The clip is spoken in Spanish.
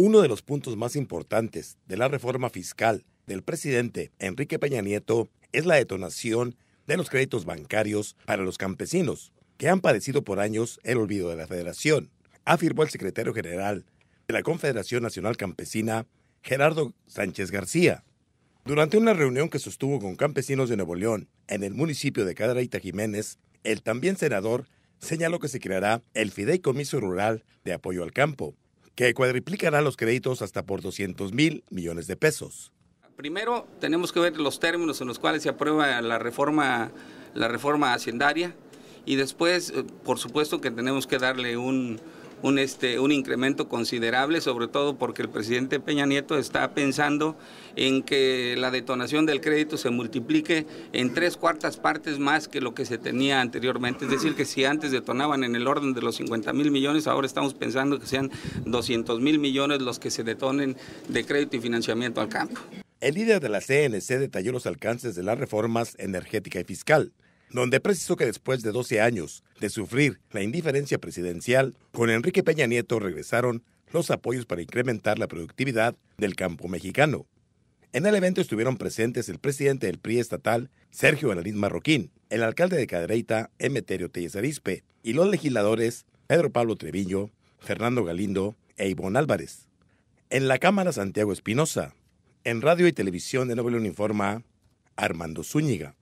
Uno de los puntos más importantes de la reforma fiscal del presidente Enrique Peña Nieto es la detonación de los créditos bancarios para los campesinos, que han padecido por años el olvido de la federación, afirmó el secretario general de la Confederación Nacional Campesina, Gerardo Sánchez García. Durante una reunión que sostuvo con campesinos de Nuevo León en el municipio de Cadaraita Jiménez, el también senador señaló que se creará el Fideicomiso Rural de Apoyo al Campo, que cuadriplicará los créditos hasta por 200 mil millones de pesos. Primero, tenemos que ver los términos en los cuales se aprueba la reforma, la reforma haciendaria y después, eh, por supuesto, que tenemos que darle un, un, este, un incremento considerable, sobre todo porque el presidente Peña Nieto está pensando en que la detonación del crédito se multiplique en tres cuartas partes más que lo que se tenía anteriormente. Es decir, que si antes detonaban en el orden de los 50 mil millones, ahora estamos pensando que sean 200 mil millones los que se detonen de crédito y financiamiento al campo. El líder de la CNC detalló los alcances de las reformas energética y fiscal donde precisó que después de 12 años de sufrir la indiferencia presidencial, con Enrique Peña Nieto regresaron los apoyos para incrementar la productividad del campo mexicano. En el evento estuvieron presentes el presidente del PRI estatal, Sergio Alariz Marroquín, el alcalde de Cadereyta, Emeterio Telles Arispe, y los legisladores Pedro Pablo Treviño, Fernando Galindo e Ivonne Álvarez. En la Cámara Santiago Espinosa, en radio y televisión de Nuevo Uniforma, Armando Zúñiga.